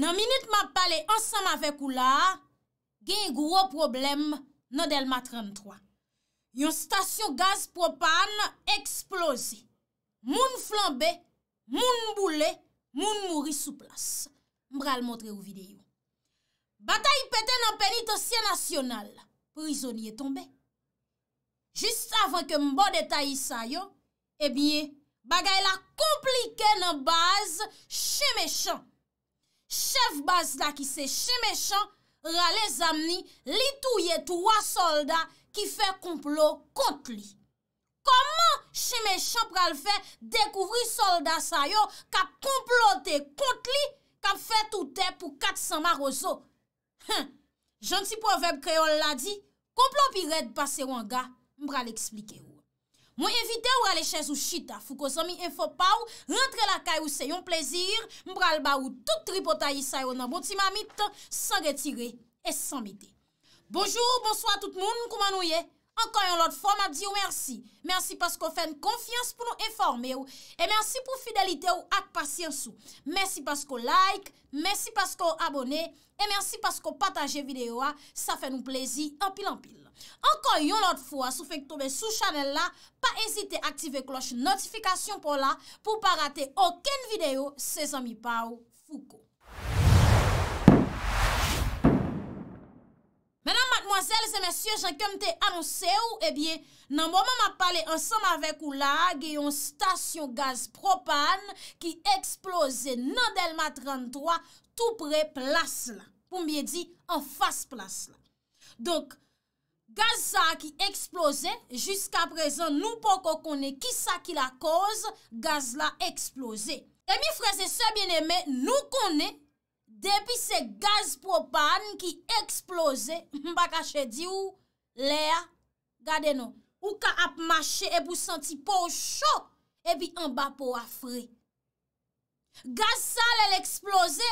Nan minute ma pale ansan ma vek ou la, gen yon gro problem nan Delma 33. Yon stasyon gaz propane eksplose. Moun flambe, moun boule, moun mouri sou plas. Mbral montre ou videyo. Bataye pete nan penit osye nasyonal. Prizonye tombe. Jist avan ke mbo detayi sayo, ebye eh bagay la komplike nan baz che mechon. Chef baz da ki se chemechan rale zamni li touye touwa solda ki fe kouplo kont li. Koman chemechan pral fe dekouvri solda sa yo kap kouplo te kont li kap fe toute pou 400 mar ozo? Janti proverb kreol la di, kouplo pi red baser wanga mbra li eksplike yo. Mwen evite ou ale chèz ou chita, fou ko zomi enfopaw, rentre la kay ou se yon plezir, mbral ba ou tout tripotayi sayon nan boti mamit, san retire et san mide. Bonjour, bonsoi tout moun, kouman ou ye? Ankan yon lot fwa ma diyo mersi. Mersi pasko fèn konfians pou nou eforme ou. E mersi pou fidelite ou ak pasyans ou. Mersi pasko like. Mersi pasko abone. E mersi pasko pataje videyo a. Sa fè nou plezi anpil anpil. Ankan yon lot fwa sou fèk tobe sou chanel la. Pa ezite aktive kloche notifikasyon pou la. Pou pa rate oken videyo se zanmi pa ou fuko. Menan matmoazèl, zè mèsyè, jè kèm te anonsè ou, e bie nan mòman ma pale ansanm avèk ou la, geyon stasyon gaz propan ki eksplose nan Delma 33, tou pre plas la. Pou mbiye di, an fas plas la. Donk, gaz zè ki eksplose, jisk aprezen nou poko konè kisa ki la koz, gaz la eksplose. E mi freze se bine mè, nou konè, Depi se gaz propan ki eksplose, mba kache di ou, lè a, gade nou. Ou ka ap mache e pou santi pou chok, e bi an ba pou afre. Gaz sal el eksplose,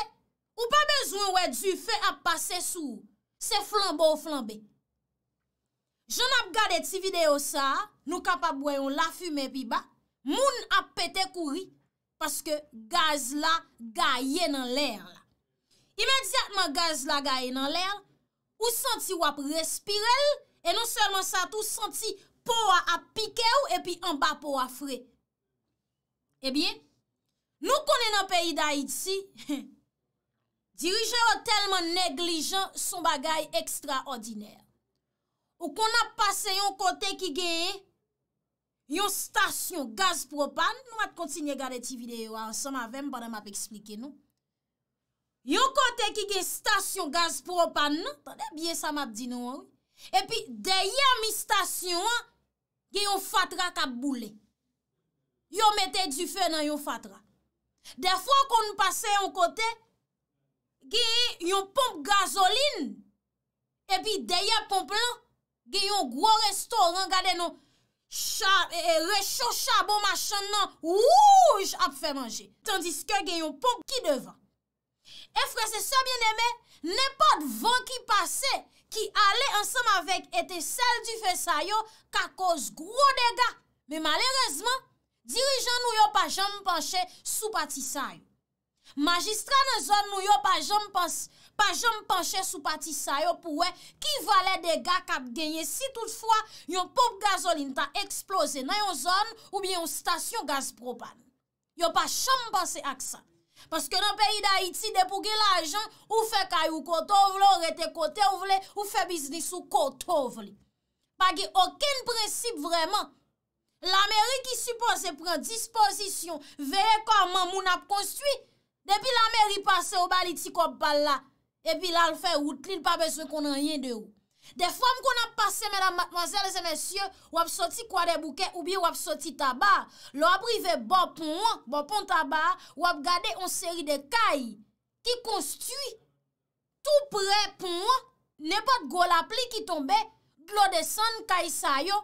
ou pa bezoun wè di fè ap pase sou, se flanbe ou flanbe. Joun ap gade ti video sa, nou ka pa bwe yon la fume pi ba, moun ap pete kouri, paske gaz la ga ye nan lè a la. imediatman gaz la gaye nan lèr, ou santi wap respirel, e non sèlman sa tout santi pou wap pike ou, epi an ba pou wap fre. Ebyen, nou konen an peyi da Haiti, dirijè wap telman neglijan son bagay ekstraordinèr. Ou kon ap pase yon kote ki geye, yon stasyon gaz propan, nou wap kontinye gade ti videyo an sèm avèm, bade map eksplike nou. Yon kote ki ge stasyon gazpropan nan, tan de bie sa map di nou an, epi deyye mi stasyon an, ge yon fatra kap boule. Yon mette du fe nan yon fatra. De fwa kon nou pase yon kote, ge yon pomp gazolin, epi deyye pomp lan, ge yon gwo restoran gade nou, e, e, recho chabo machan nan, wouj ap fe manje. Tandis ke ge yon pomp ki devan. Efre se se bieneme, nepot van ki pase ki ale ansam avek ete sel di fe sayo ka koz gro dega. Be malerezman, dirijan nou yo pa jom panche sou pati sayo. Majistran nou yo pa jom panche sou pati sayo pou we ki vale dega kap genye si toutfwa yon pop gazolin ta eksplose nan yon zon ou bi yon stasyon gaz propane. Yo pa jom panche ak sa. Paske nan peyi da iti, depouge la jan, ou fe kay ou koto vle, ou rete kote ou vle, ou fe biznis ou koto vle. Page, oken prinsip vreman, la meri ki supo se pren disposisyon, veye koman moun ap konstwi, depi la meri pase ou bali ti kop bal la, epi la lfe outli lpa beswe konan ryen de ou. De fwam kon ap pase, mèdam, mwazèl, zè mèsyè, wap soti kwa de bouke, oubi wap soti taba. Lo aprive bopon, bopon taba, wap gade yon seri de kay ki konstu tout pre pon. Mwen, ne pot go la pli ki tombe, glode san kay sa yo,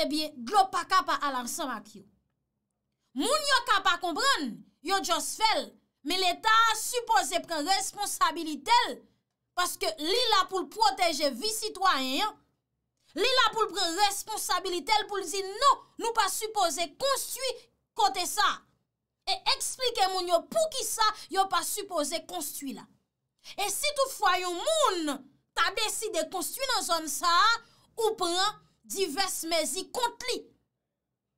ebyen glopa kapa alansan mak yo. Mwen yo kapa kombran, yo jos fel, men l'Etat a supose pren responsabilitel. Paske li la pou l'proteje vi sitwanyen, li la pou l'pre responsabilite, el pou l'zi nou, nou pa suppose konstwi kote sa. E eksplike moun yo pou ki sa, yo pa suppose konstwi la. E si tou fwayon moun, ta besi de konstwi nan zon sa, ou pren divers mezi kontli.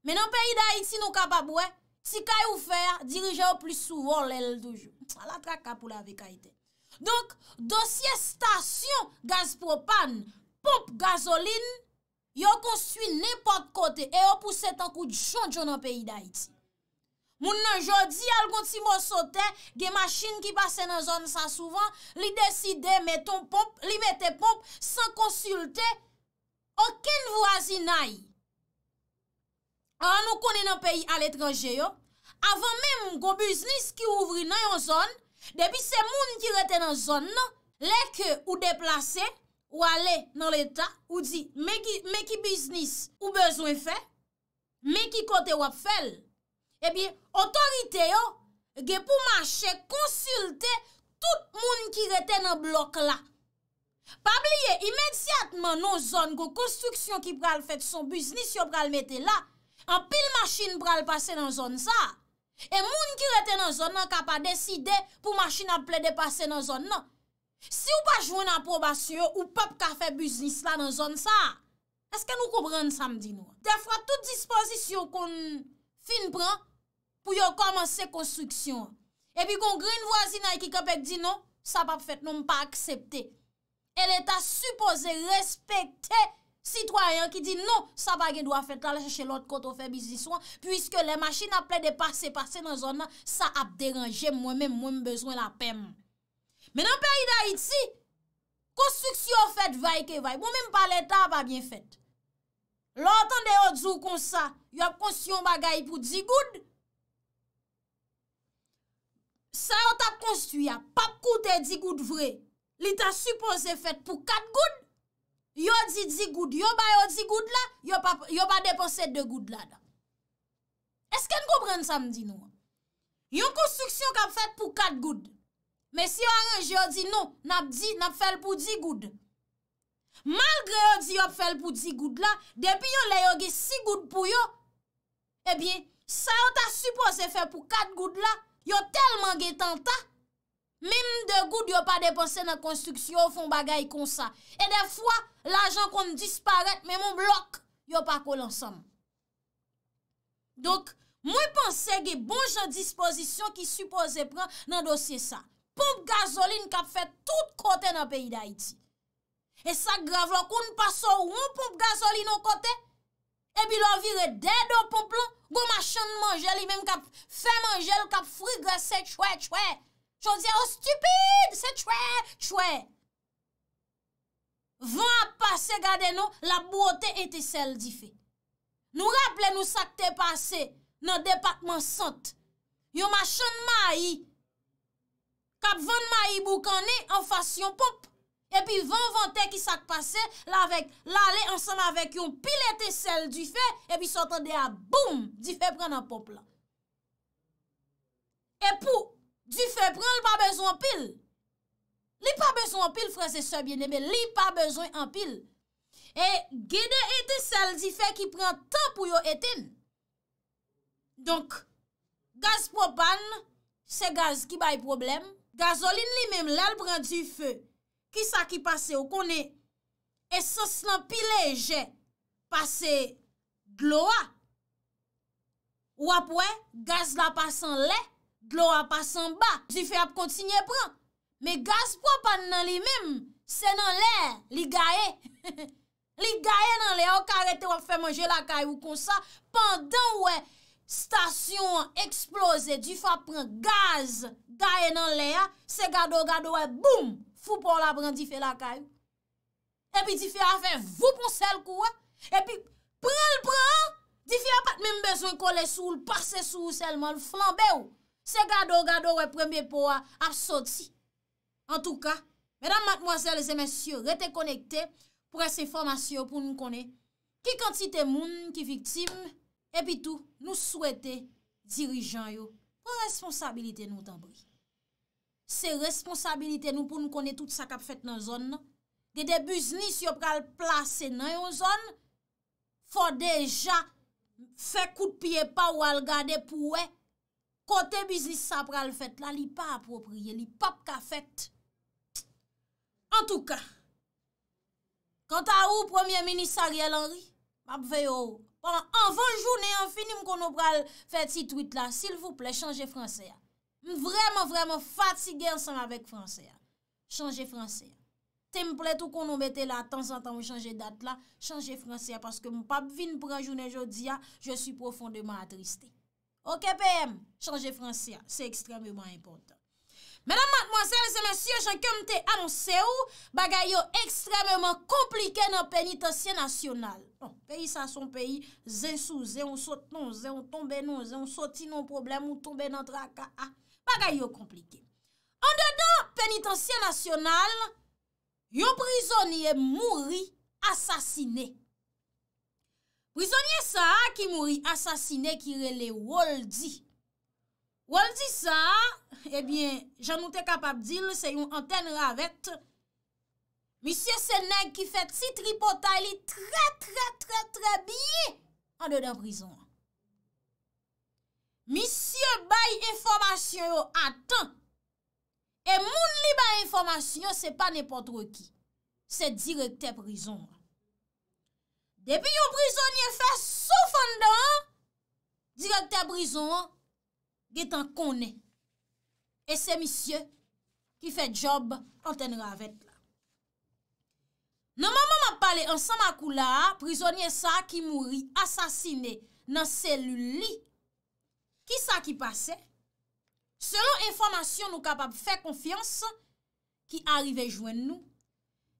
Men an pe yi da iti nou kapabwe, si kay ou fer, dirije ou plis souvan lèl doujou. A la tra kapou la vi ka ite. Donk, dosye stasyon gaz propan, pop gazolin, yo konsuit nipot kote e yo pouse tankou di chanjou nan peyi da iti. Moun nan jodi, al gonti mou sote, gen maschin ki basen nan zon sa souvan, li deside meton pop, li meten pop, san konsulte, oken vwazi naye. An nou konen nan peyi al etranje yo, avan menm go biznis ki ouvri nan yon zon, Depi se moun ki rete nan zon nan, leke ou deplase ou ale nan l'Etat ou di meki biznis ou bezwen fe, meki kote wap fel, ebi eh otorite yo ge pou mache konsulte tout moun ki rete nan blok la. Pabliye, imedsyatman nan zon go konstruksyon ki pral fete son biznis yo pral mette la, an pil maschine pral pase nan zon sa. E moun ki rete nan zon nan ka pa deside pou machin aple de pase nan zon nan. Si ou pa jwen apobasyon ou pap ka fe biznis la nan zon sa, eske nou koubran samdi nou. Defra tout disposisyon kon fin pran pou yo komanse konstruksyon. E pi kon gre yon vwazina yon ki ka pek di nou, sa pap fet nou mpa aksepte. El eta supose respekte. sitwayan ki di nou sa bagen do a fèt la lèche lòt kòt o fè biziswan pwiske lè machin ap lè de pase-pase nan zon nan sa ap deranje mwen men mwen mbezwen la pèm. Men an pèri da iti, konstruksyon fèt vay ke vay, mwen mèm pa l'Etat pa bè fèt. Lòt an de yot zou kon sa, yop konstruyon bagay pou 10 goud, sa yot ap konstruya pa koute 10 goud vre, li ta supose fèt pou 4 goud, Yo di di goud, yo ba yo di goud la, yo ba deponset de goud la da. Eske nou koubren sa mdi nou an? Yon konstruksyon ka fèt pou kat goud. Men si yo anj yo di nou, nap di, nap fèl pou di goud. Malgre yo di yo fèl pou di goud la, depi yo le yo ge si goud pou yo, ebyen, sa yo ta suppose fèt pou kat goud la, yo telman ge tenta. Mèm de gout yo pa depanse nan konstruksyon ou fon bagay kon sa. E defwa, l'ajan kon dispare, mèm ou blok yo pa kon ansam. Dok, mwen panse ge bon jan disposisyon ki suppose pran nan dosye sa. Pomp gazolini kap fè tout kote nan peyi da iti. E sa grav lò kon pasor ou moun pomp gazolini nou kote, e bi lò vire dedo pomp lò, gò machan manjeli mèm kap fè manjeli kap frigre se chwe chwe. Chon diye, o oh, stupide, se chwe, chwe. Van ap pase gade nou, la bouote ete sel di fe. Nou raple nou sakte pase, nan departman sot, yon machon ma yi, kap van ma yi bou kane, an fasyon pop, epi van vante ki sakte pase, la vek, la le ansan avek yon, pil ete sel di fe, epi sot an de a boom, di fe pran an pop la. E pou, Du fe pran l pa bezon an pil. Li pa bezon an pil, franse se biene, me li pa bezon an pil. E gede ete sel di fe ki pran tan pou yo eten. Donk, gaz propan, se gaz ki bay problem, gazolin li mem lal pran du fe, ki sa ki pase ou kone, e sos nan pileje pase gloa, wapwe gaz la pasan le, glowa pa san ba, di fe ap kontinye pran, me gaz pran nan li mim, se nan lè, li gae, li gae nan lè, wakarete wap fè manje lakay ou konsa, pandan wè, stasyon eksplose, di fa pran gaz, gae nan lè, se gado gado wè, boum, foupon la pran di fe lakay, epi di fe a fè, voupon sel kou, epi pran l pran, di fe apat mèm bezwen kone sou, l parse sou selman, flanbe ou, Se gado gado we preme pou a apsoti. En tou ka, mèdam matmoazèl zè mèsyor rete konekte pou re se formasyon pou nou kone. Ki kantite moun, ki viktim, epi tou, nou souwete dirijan yo. Ou responsabilite nou ta brie. Se responsabilite nou pou nou kone tout sa kap fèt nan zon. De debus ni si yo pral plase nan yon zon, fò deja fè kout piye pa ou al gade pou wè Kote biznis sa pral fèt la, li pa aproprye, li pap ka fèt. En tout ka, kanta ou premier minisar yel anri, pap veyo ou, pan anvan jounen, an fini m kono pral fèt si twit la, s'il vous plè, chanje franse ya. M vreman vreman fatige ansan avek franse ya. Chanje franse ya. Te m plè tou kono bete la, tan san tan m chanje dat la, chanje franse ya, paske m pap vin pran jounen jodi ya, je si ah, profondeman atristi. Ok, PM, chanje fransiya, se ekstremement impotant. Menan matmwansel, se nasye jan kemte anonsè ou, bagay yo ekstremement komplike nan penitansye nasyonal. Non, peyi sa son peyi, zè sou, zè ou sot non, zè ou tombe non, zè ou soti non problem, ou tombe non traka. Ah, bagay yo komplike. An dada penitansye nasyonal, yon prizonye mouri, asasiney. Prizonye sa ki mouri, asasine ki rele woldi. Woldi sa, ebyen, eh jan nou te kapab dil, se yon anten ravet. Misyè senèk ki fet si tripota, li tre tre tre tre biye, an de dan prizon. Misyè bay informasyon yo atan, e moun li bay informasyon yo se pa nepotro ki, se dire te prizon yo. Depi yon prizonye fè sou fèndan, direk te prizon, gè tan konè. E se misye, ki fè job, an tenra avèt la. Nan maman mè pale ansan makou la, prizonye sa ki mouri, asasine nan selul li, ki sa ki pase, selon informasyon nou kapab fè konfians, ki arrive jwen nou,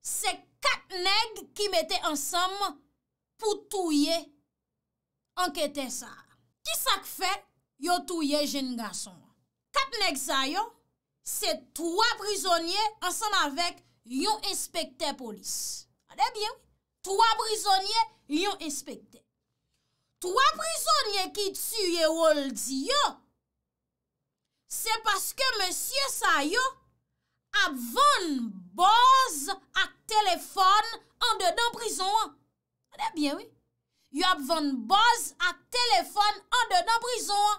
se kat neg ki metè ansan mè, pou touye anketen sa. Ki sa k fè, yo touye jen gason an. Kat nek sa yo, se 3 prizonye ansan avèk yon espekte polis. Adè bien, 3 prizonye yon espekte. 3 prizonye ki tsuye woldi yo, se paske monsye sa yo, avon boz ak telefon an dedan prizon an. Ebyen wè, yo apvan boz ak telefon an de dan brison wè.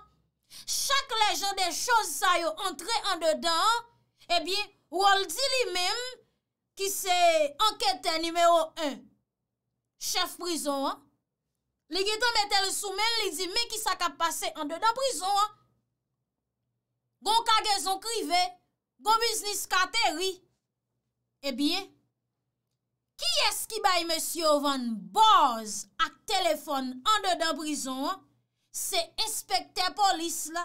Chak lejèr de chòz sa yo antre an de dan, ebyen, wòl di li mèm ki se anketè nimeyo 1. Chef brison wè. Li giton de tel soumen li di mè ki sa kap pase an de dan brison wè. Gon kagezon krive, gon biznis kateri. Ebyen, eh ki es ki bay monsyo van boz ak telefon an de dan prizon an, se espekte polis la,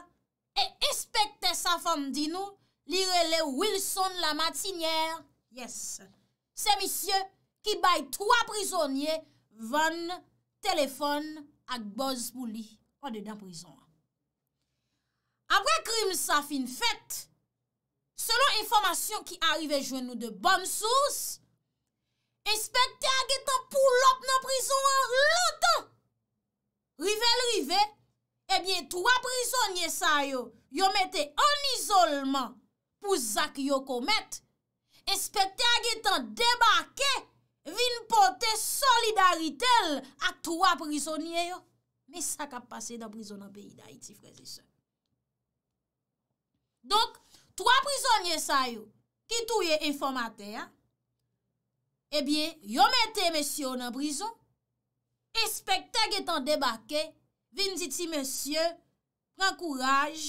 e espekte sa fan di nou, li rele Wilson la matinier, yes, se monsyo ki bay 3 prizonye, van telefon ak boz pou li an de dan prizon an. Abrek rim sa fin fèt, selon informasyon ki arrive jwen nou de bon souz, E spekte a getan pou lop nan prizon an lantan. Rive l rive, ebyen eh 3 prizonye sa yo, yo mette an isolman pou zak yo komet. E spekte a getan debake, vin pote solidaritel ak 3 prizonye yo. Me sa kap pase nan prizon an beyi da iti frezise. Donk, 3 prizonye sa yo, ki touye informate ya. Ebyen, eh yon mette mèsyon nan brison, e spekta ge tan debake, vin diti mèsyon, pran kouraj,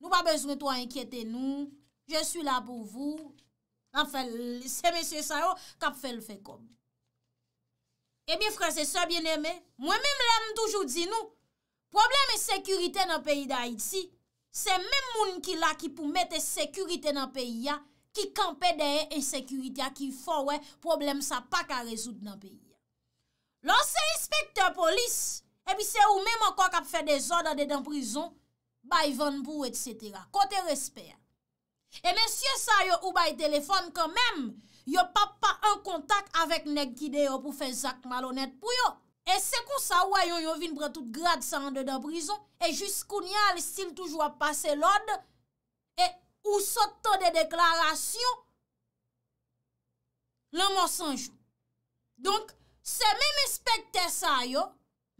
nou pa bezwen to ankyete nou, je sou eh la pou vou, nan fel, se mèsyon sa yo, kap fel fe kom. Ebyen franse, sa bien eme, mwen mèm lèm toujou di nou, probleme sekurite nan peyi da iti, se mèm moun ki la ki pou mette sekurite nan peyi ya, Ki kampe deye ensekuritya, ki fwa wè problem sa pa ka rezout nan peyi. Lò se ispektor polis, ebi se ou mèm ankon kap fè de zon ade dan prizon, bay van pou, etsetera, kote respè. E men sye sa yo ou bay telefon kon mèm, yo pa pa an kontak avèk neg ki deyo pou fè zak malonèt pou yo. E se kon sa wè yo yo vin bretout grad sa ande dan prizon, e jis koun ya al stil toujwa pase l'od, ou sot to de deklarasyon, lan monsanjou. Donk, se mèm espèkte sa yo,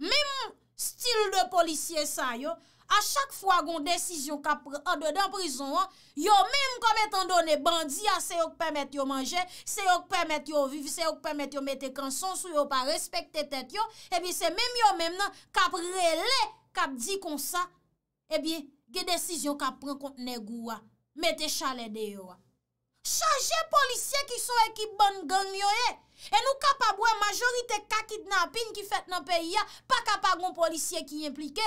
mèm stil de polisye sa yo, a chak fwa goun desisyon ka pre, an de dan prizon an, yo mèm kom etan donè bandi, a se yo k pèmètyo manje, se yo k pèmètyo vivi, se yo k pèmètyo mette kansons, ou yo pa respèkte tèt yo, e bi se mèm yo mèm nan, kap re lè, kap di kon sa, e bi, ge desisyon kap pren kontenè gouwa. Mè te chalè deyo wè. Chaje policye ki sou ekip bon gang yoè. E. e nou kapab wè majorite kakit nan apin ki fèt nan peyi ya, pa kapab wè policye ki implike.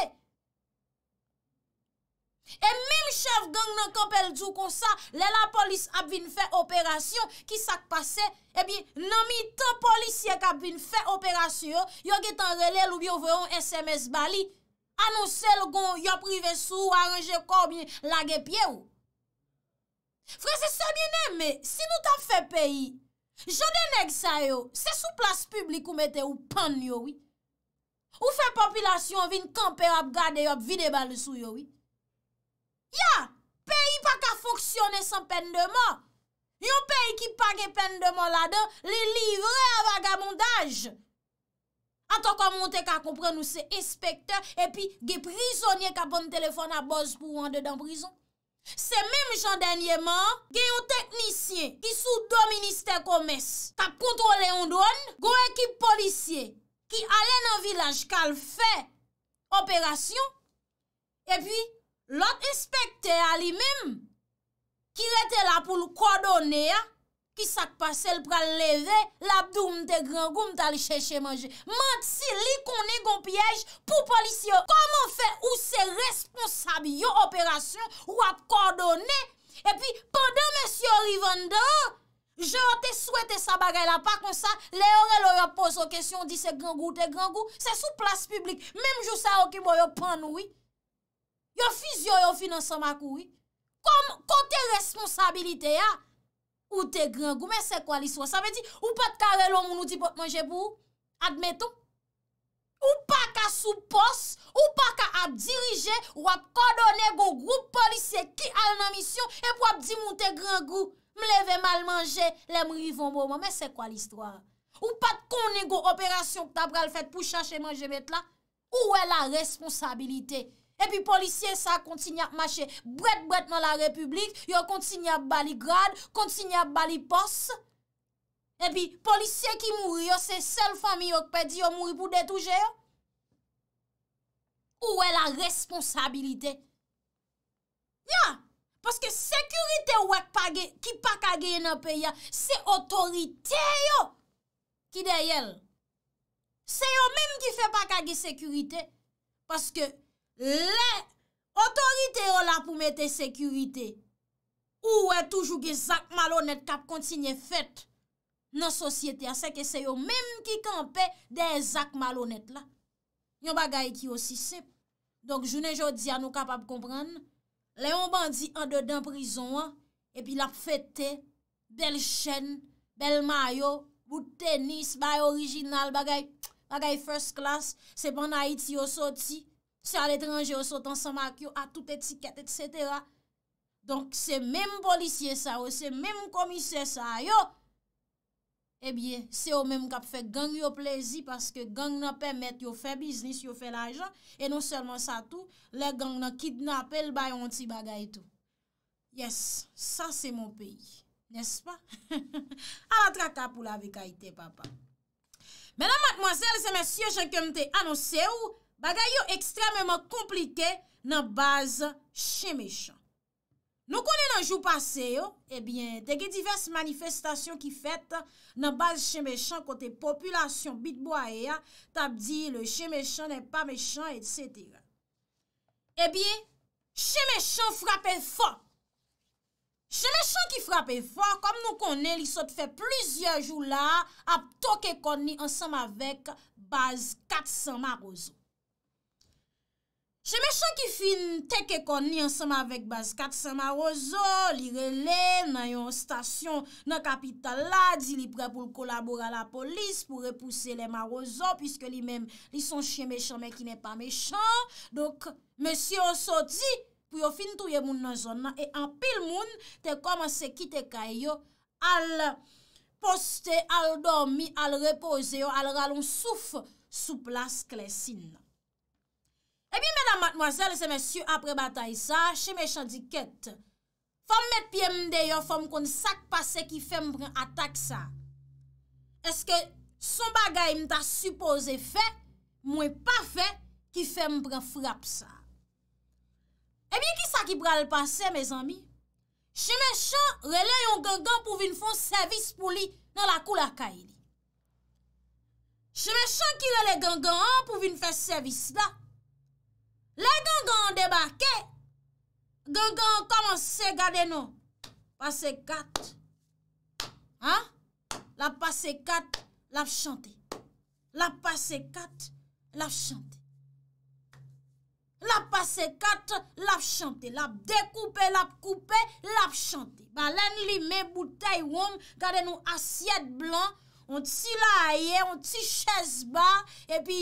E men chev gang nan kapel djou konsa, lè la polis ap vin fè operasyon, ki sak pase, ebi nan mi tan policye kap vin fè operasyon, yo getan rele lò byo vè yon SMS bali, anonsè lò gwen yo prive sou, a reje kòm, lage pye wè. Frè se se myenè mè, si nou ta fè peyi, jode neg sa yo, se sou plas publik ou mette ou pan yo wi, ou fè popilasyon vin kampe ap gade yo ap vide bal sou yo wi, ya, peyi pa ka foksyone san pen de man, yon peyi ki pa ge pen de man la de, li livre avaga mondaj, ato ka monte ka kompren nou se espekte, epi ge prizonye ka pon telefon a bon boz pou wande dan prizon. Se mèm jandènyèman, gen yon teknisyè ki sou do Ministè Komès tap kontrole yon don, go ekip polisyè ki alè nan vilaj kal fè operasyon, e pi lot inspektè alè mèm ki rete la pou l kwa donè ya, Ki sak pa sel pra leve labdou mte grangou mta li chè chè manjè. Mant si li konen gon pièj pou polisyon. Koman fè ou se responsab yo operasyon wak kordonè e pi pandan mèsyon rivende, jote souwete sa bagay la pa kon sa le orè lo yo poso kèsyon di se grangou te grangou. Se sou plas publik. Mèm jou sa okimo yo pan wè. Yo fiz yo yo finanseman kou wè. Kote responsabilite ya, Ou te grangou, men se kwa li swa? Sa ve di, ou pa te karelo moun nou di pot manje pou ou? Admeton. Ou pa ka sou pos, ou pa ka ap dirije, ou ap kodone go group polise ki al nan misyon, ep wap di moun te grangou, mleve mal manje, lem rivon moun, men se kwa li swa? Ou pa te konigo operasyon ki ta pral fèt pou chache manje met la? Ou wè e la responsabilite? epi polisye sa kontinye ap mache bret bret nan la republik, yo kontinye ap bali grad, kontinye ap bali pos, epi polisye ki mouri, yo se sel fami yo kpe di yo mouri pou detouje yo. Ou e la responsabilite? Nyan! Paske sekurite wak pa ge, ki pa kage yon pe ya, se otorite yo ki de yel. Se yo menm ki fe pa kage sekurite, paske Le otorite yo la pou mette sekurite Ou we toujou ge Zak Malonet kap kontinye fet Nan sosyete a seke se yo Mem ki kampe de Zak Malonet la Nyon bagay ki yo sisep Donk jounen jodi a nou kapap kompran Le yon bandi an de den prizon E pi la fete Bel chen, bel mayo Bout tenis, bay orijinal Bagay first class Se pan a iti yo soti Se al etranje yo sot ansan mak yo, a tout etiket, et setera. Donk se menm policye sa yo, se menm komise sa yo, ebyen, se yo menm kap fe gang yo plezi, paske gang nan pemet yo fe biznis, yo fe non la jan, e non selman sa tou, le gang nan kidnap el bayon ti bagay tou. Yes, sa se mon pey. Nes pa? A la traka pou la vekay te, papa. Menan mat mwase, lese men sye chen kemte, anon se yo, bagay yo ekstrememan komplike nan baz chemeshan. Nou konen nan jou pase yo, ebyen, eh tege divers manifestasyon ki fet nan baz chemeshan kote populasyon bitbo a eya, tab di le chemeshan nen pa meshan, etc. Ebyen, eh chemeshan frape fwa. Chemeshan ki frape fwa, kom nou konen, li sot fe plizye jou la, ap toke koni ansam avek baz 400 marozou. Che mechon ki fin teke kon ni ansama vek baz kat sa marozo, li rele nan yon stasyon nan kapital la, di li pre pou l kolabor a la polis pou repouse le marozo, pwiske li men li son chie mechon men ki ne pa mechon. Dok, mesyon so di pou yo fin touye moun nan zon nan, e an pil moun te koman se kite kay yo al poste, al dormi, al repose yo, al raloun souf souplas klesin nan. patmwazel se mesye apre batay sa, che me chan di ket. Fom met piye mde yo, fom kon sak pase ki fe mbran atak sa. Eske son bagay mta supose fe, mwen pa fe ki fe mbran frap sa. Ebyen eh ki sa ki pral pase, me zami, che me chan rele yon gangan pou vin fons servis pou li nan la kou la kaye li. Che me chan ki rele gangan pou vin fons servis la, Le gen gen an debake, gen gen an komanse gade nou. Pase kat. Ha? Lap pase kat, lap chante. Lap pase kat, lap chante. Lap pase kat, lap chante. Lap dekoupe, lap koupe, lap chante. Ba len li me butay wong, gade nou asyet blan. On ti laye, on ti chesba, epi...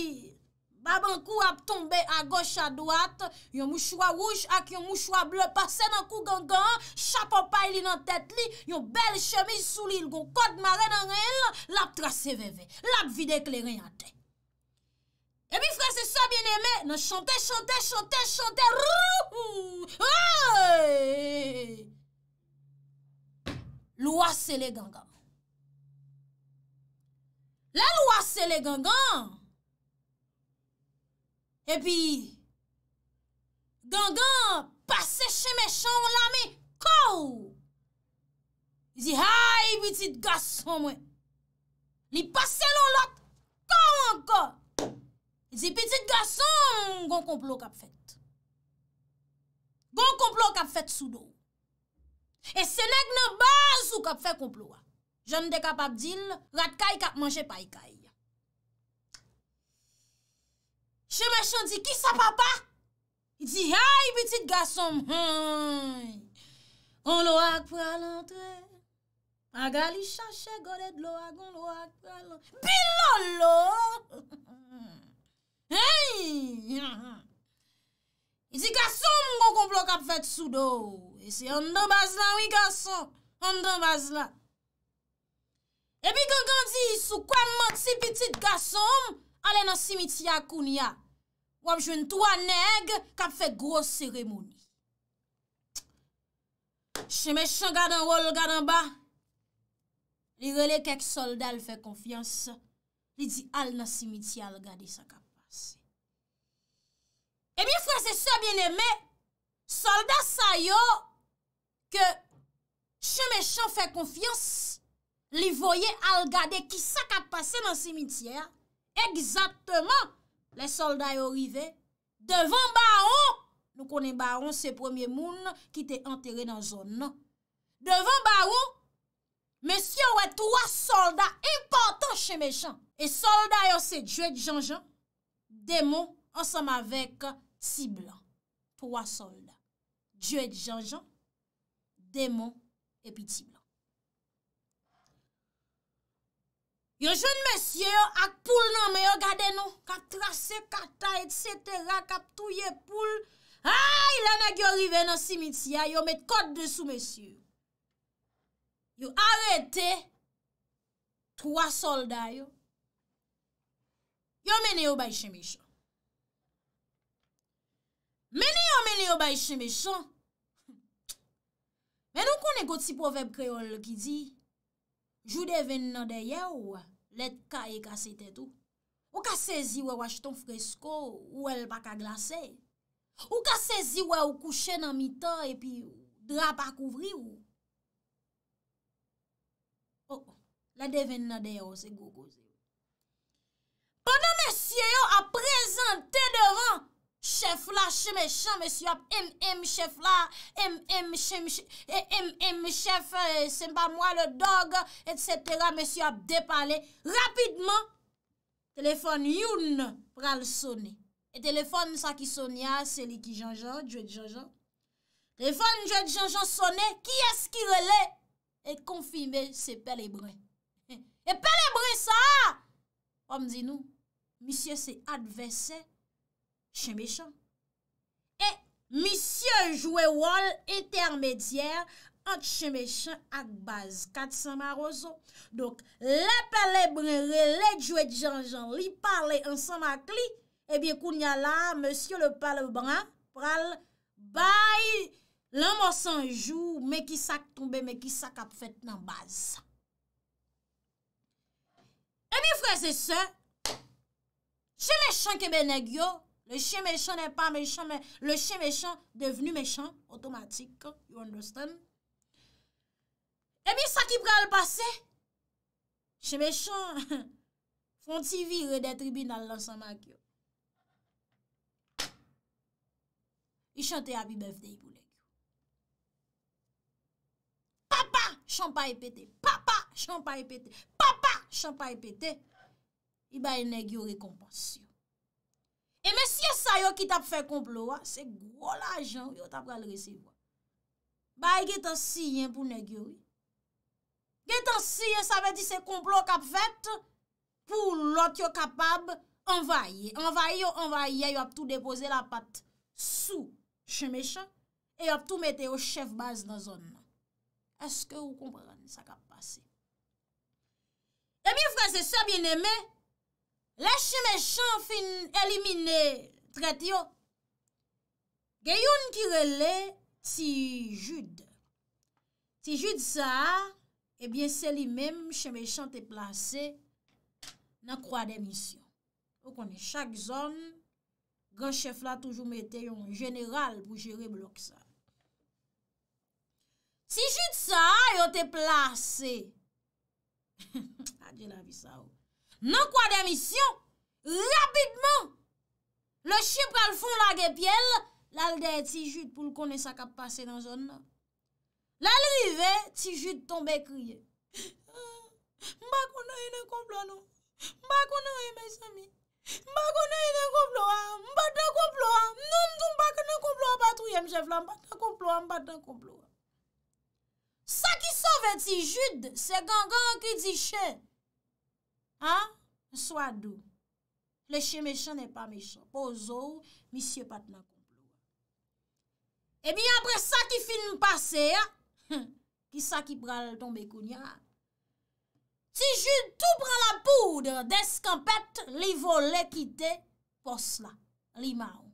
Baban kou ap tombe a goche a doate, yon mouchoua rouch ak yon mouchoua bleu, pase nan kou gangan, chapan pay li nan tet li, yon bel chemise sou li, yon kod mare nan ren lan, lap trase veve, lap videk le ren ate. E mi frase sa bineme, nan chante, chante, chante, chante, rouhou, ae, loua se le gangan. La loua se le gangan, E pi, gangan pase che me chan la me, kou! Zi hay petit gason mwen, li pase loun lot, kou an kou! Zi petit gason goun konplo kap fèt. Goun konplo kap fèt soudou. E sene gnen bazou kap fèt konplo a. Jan de kap abdil, rat kay kap manche pay kay. Cheme chan di, ki sa papa? I di, hay, pitit gasom. Hmm. On lo ak pou alantre. Aga li chan, chan, godet lo ak. On lo ak pou alantre. Bin lolo! I di, gasom, kon kon plok ap fet su do. E se yon do baz lan, wik gasom. Yon do baz lan. E pi kon kon di, sou kwa mati pitit gasom, ale nan simit ya kun ya. Wap jwen twa neg, kap fe gros seremoni. Che me chan gadan wol, gadan ba, li rele kek soldal fe konfians, li di al nan simitye al gade sakap pase. E mi fwese sou a bieneme, soldal sayo, ke che me chan fe konfians, li voye al gade ki sakap pase nan simitye, egzatman, Le solda yo rive, devan baron, nou konen baron se premier moun ki te enterre nan zon nan. Devan baron, monsi yo wey 3 solda important che me chan. E solda yo se Jouet, Jean-Jean, Demo, ansam avek Sibla. 3 solda, Jouet, Jean-Jean, Demo, epi Sibla. Yo joun mesye yo ak poul nan men yo gade nou. Kap trase, kata, et setera, kap touye poul. Ha, ilan ag yo rive nan simitia, yo met kote dessou mesye yo. Yo arete, twa solda yo. Yo mene yo bayi chemesho. Mene yo mene yo bayi chemesho. Menon konen koti poveb kreol ki di, jou deven nan deye ouwa. Let ka e kase te tou. Ou kase zi wè wach ton fresko ou el baka glase? Ou kase zi wè wè wè kouche nan mitan epi dra pa kouvri ou? Oh, oh. la devin nan deyo se gogoze. Pana mesye yo a prezante devan, Chef la, chè me chan, mesi ap, m, m, chef la, m, m, chèm chè, m, m, chèm euh, chèm, sèm pa mwa le dog, etc. Mesi ap depale, rapidman, tèlefon youn pral sone. E tèlefon sa ki sone, sè li ki janjan, djwen janjan. Tèlefon djwen janjan sone, ki eski rele, e konfime se pelebre. E pelebre sa! Om zinou, misye se advesè, Che me chan. E, misye jou e wol intermedyer an che me chan ak baz. Kat sa ma rozo. Donk, le palebrenre, le djouet janjan, li pale an sa ma kli, e bi koun ya la monsye le palebrenre, pral bay, lan monsan jou, me ki sak tombe, me ki sak ap fet nan baz. E bi fwese se, che me chan kebe negyo, Le chè mechon nè pa mechon, le chè mechon devenu mechon, otomatik, you understand? Ebi sa ki pral pase, chè mechon, fonti vi redetribi nan lansanmak yo. I chante ya bi bevde yi pounen. Papa, chanpa yi pete, papa, chanpa yi pete, papa, chanpa yi pete, i ba yi negyo rekompansyon. E men siye sa yo ki tap fè komplo, se gwo la jan yo tap gwa le resivwa. Baye getan siyen pou negyori. Getan siyen sa ve di se komplo kap fèt pou lot yo kapab envaye. Envaye yo, envaye yo, yo ap tou depoze la pat sou chemesha. E yo ap tou mette yo chef baz nan zon nan. Eske ou kompran sa kap pase? E mi fwese sa binemè. Le chemechan fin elimine tret yo. Geyoun kirele, ti jude. Ti jude sa, ebyen se li menm chemechan te plase nan kwa demisyon. Ou konen chak zon, genchef la toujou mette yon general pou jere blok sa. Ti jude sa, yo te plase. Adje la vi sa ou. Nan kwa demisyon, rapidman, le chib pral fon lage pyele, lal deye tijud pou l konen sa kap pase nan zon nan. Lal rive, tijud tombe kriye. Mbak konen yon konplo nou, mbak konen yon mes ami, mbak konen yon konplo a, mbak konen yon konplo a, mnom ton mbak konen konplo a, batouye mjev lan, mbak konen yon konplo a, mbak konen yon konplo a. Sa ki sove tijud, se ganga an kri di chen. An, sou adou. Le chè mechè nè pa mechè. Po zò, misye pat na kou. E bi apre sa ki film pase, ki sa ki pral ton bekoun ya, ti jude tout pral apoudre, deskan pet li vo le kite pos la, li ma ou.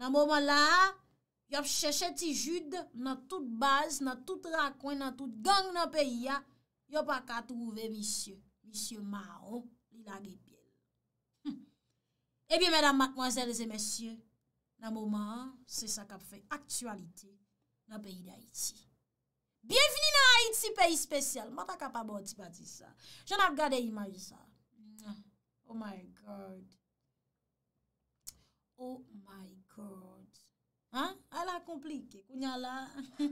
Nan mouman la, yo chèche ti jude nan tout base, nan tout rakwen, nan tout gang nan peyi ya, yo pa katou mouve misye. misye ma o, li la ge pye. E bi menam, mwazelze, mesye, nan mouman, se sa kap fè aktualite nan peyi de Haiti. Bien fini nan Haiti, peyi spesyal, mwata kap aboti pati sa. Je nan gade imayi sa. Oh my God. Oh my God. Ha? A la komplike, kou nyan la.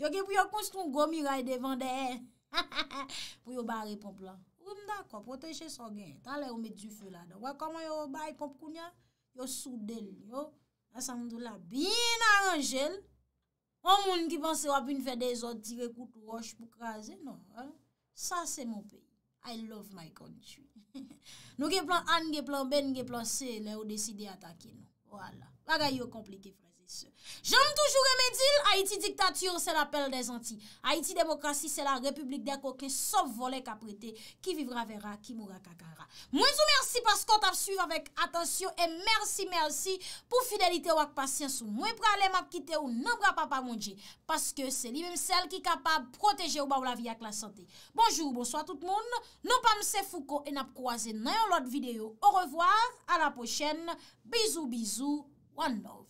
Yo ge pou yo konstongo mi ray devan de he. Pou yo ba repop la. Ko protèche so gen, ta le ou met du fè la do. Wa koman yo bayi pop koun ya, yo sou del yo. A sa mdou la bin anjèl. O moun ki panse wap in fè de zot tire koutou roche pou krasè, no. Sa se moun pe. I love my country. Nou gen plan an, gen plan ben, gen plan se, le ou deside atake, no. Wa la. Wa ga yo komplike fè. Jom toujou remedil Haiti diktatur se la pel non, de zanti Haiti demokrasi se la republik de koke Sof vole kaprete Ki vivra vera, ki moura kakara Mwen sou mersi paskot ap suyve Atensyon e mersi mersi Pou fidelite wak pasyens Mwen pralem ak kite ou nabra pa pa mounje Paske se li mim sel ki kapab Proteje ou ba ou la vi ak la sante Bonjour, bonsoit tout moun Non pa mse fouko en ap kouaze nan yon lot videyo Au revoir, a la pochen Bizou, bizou, wandou